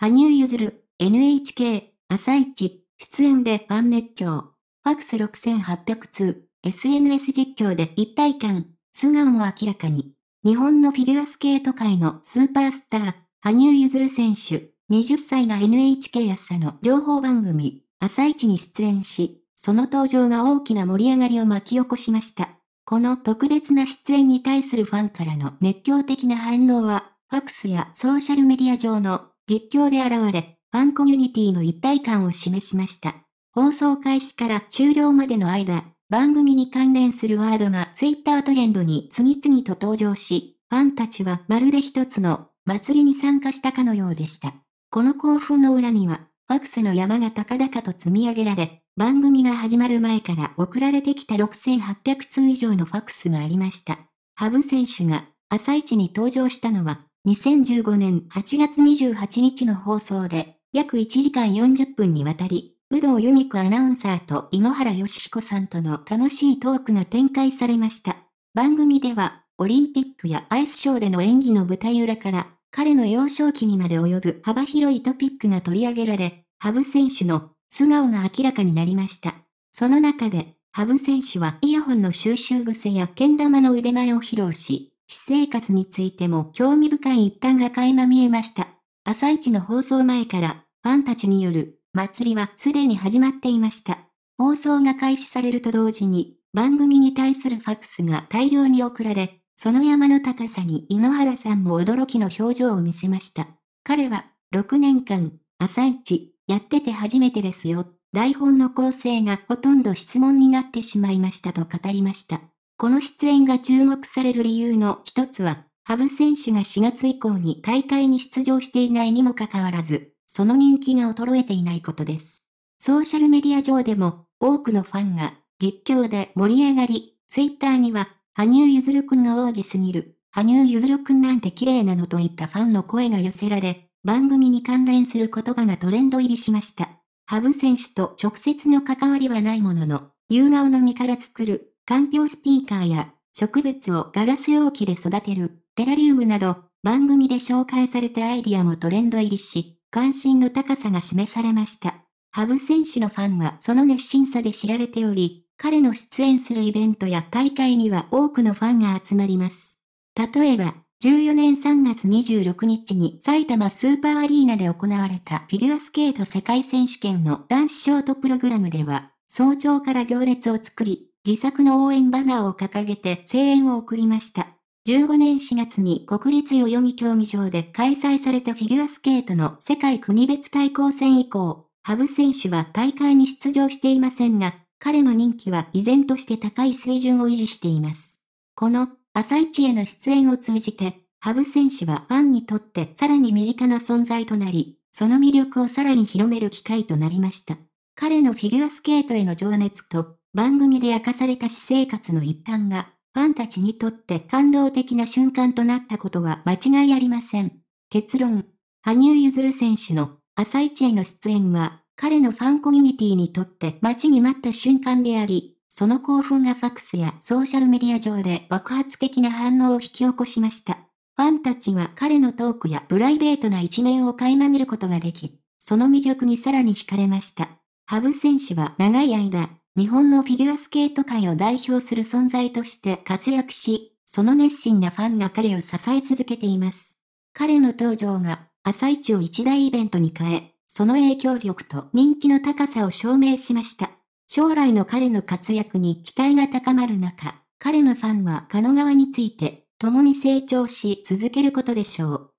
羽生結弦、NHK、朝一、出演でファン熱狂。ファクス6800通、SNS 実況で一体感、素顔も明らかに。日本のフィギュアスケート界のスーパースター、羽生結弦選手、20歳が NHK 朝の情報番組、朝一に出演し、その登場が大きな盛り上がりを巻き起こしました。この特別な出演に対するファンからの熱狂的な反応は、ファクスやソーシャルメディア上の実況で現れ、ファンコミュニティの一体感を示しました。放送開始から終了までの間、番組に関連するワードがツイッタートレンドに次々と登場し、ファンたちはまるで一つの祭りに参加したかのようでした。この興奮の裏には、ファクスの山が高々と積み上げられ、番組が始まる前から送られてきた6800通以上のファクスがありました。ハブ選手が朝一に登場したのは、2015年8月28日の放送で、約1時間40分にわたり、武藤由美子アナウンサーと井ノ原義彦さんとの楽しいトークが展開されました。番組では、オリンピックやアイスショーでの演技の舞台裏から、彼の幼少期にまで及ぶ幅広いトピックが取り上げられ、羽生選手の素顔が明らかになりました。その中で、羽生選手はイヤホンの収集癖や剣玉の腕前を披露し、私生活についても興味深い一端が垣間見えました。朝一の放送前から、ファンたちによる、祭りはすでに始まっていました。放送が開始されると同時に、番組に対するファックスが大量に送られ、その山の高さに井ノ原さんも驚きの表情を見せました。彼は、6年間、朝一、やってて初めてですよ。台本の構成がほとんど質問になってしまいましたと語りました。この出演が注目される理由の一つは、ハブ選手が4月以降に大会に出場していないにもかかわらず、その人気が衰えていないことです。ソーシャルメディア上でも、多くのファンが実況で盛り上がり、ツイッターには、羽生結弦くんが王子すぎる、羽生結弦くんなんて綺麗なのといったファンの声が寄せられ、番組に関連する言葉がトレンド入りしました。ハブ選手と直接の関わりはないものの、夕顔の実から作る環境スピーカーや植物をガラス容器で育てるテラリウムなど番組で紹介されたアイディアもトレンド入りし、関心の高さが示されました。ハブ選手のファンはその熱心さで知られており、彼の出演するイベントや大会には多くのファンが集まります。例えば、14年3月26日に埼玉スーパーアリーナで行われたフィギュアスケート世界選手権の男子ショートプログラムでは、早朝から行列を作り、自作の応援バナーを掲げて声援を送りました。15年4月に国立代々木競技場で開催されたフィギュアスケートの世界国別対抗戦以降、羽生選手は大会に出場していませんが、彼の人気は依然として高い水準を維持しています。この朝市への出演を通じて、羽生選手はファンにとってさらに身近な存在となり、その魅力をさらに広める機会となりました。彼のフィギュアスケートへの情熱と番組で明かされた私生活の一端が、ファンたちにとって感動的な瞬間となったことは間違いありません。結論、羽生結弦選手の朝一への出演は、彼のファンコミュニティにとって待ちに待った瞬間であり、その興奮がファクスやソーシャルメディア上で爆発的な反応を引き起こしました。ファンたちは彼のトークやプライベートな一面を垣間見ることができ、その魅力にさらに惹かれました。ハブ選手は長い間、日本のフィギュアスケート界を代表する存在として活躍し、その熱心なファンが彼を支え続けています。彼の登場が、朝市を一大イベントに変え、その影響力と人気の高さを証明しました。将来の彼の活躍に期待が高まる中、彼のファンは狩野川について、共に成長し続けることでしょう。